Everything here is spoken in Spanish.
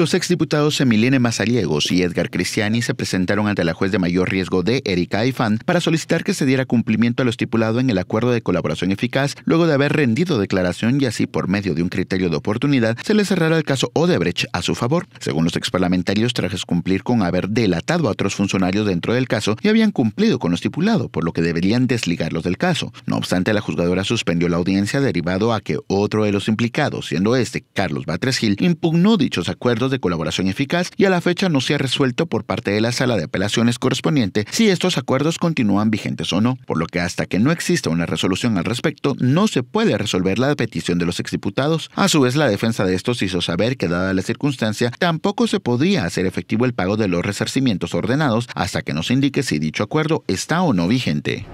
Los exdiputados Emiliene Mazaliegos y Edgar Cristiani se presentaron ante la juez de mayor riesgo de Erika Ifan para solicitar que se diera cumplimiento a lo estipulado en el acuerdo de colaboración eficaz luego de haber rendido declaración y así por medio de un criterio de oportunidad se le cerrara el caso Odebrecht a su favor. Según los exparlamentarios, trajes cumplir con haber delatado a otros funcionarios dentro del caso y habían cumplido con lo estipulado, por lo que deberían desligarlos del caso. No obstante, la juzgadora suspendió la audiencia derivado a que otro de los implicados, siendo este Carlos Batres Gil, impugnó dichos acuerdos de colaboración eficaz y a la fecha no se ha resuelto por parte de la sala de apelaciones correspondiente si estos acuerdos continúan vigentes o no, por lo que hasta que no exista una resolución al respecto no se puede resolver la petición de los exdiputados. A su vez, la defensa de estos hizo saber que dada la circunstancia tampoco se podía hacer efectivo el pago de los resarcimientos ordenados hasta que nos indique si dicho acuerdo está o no vigente.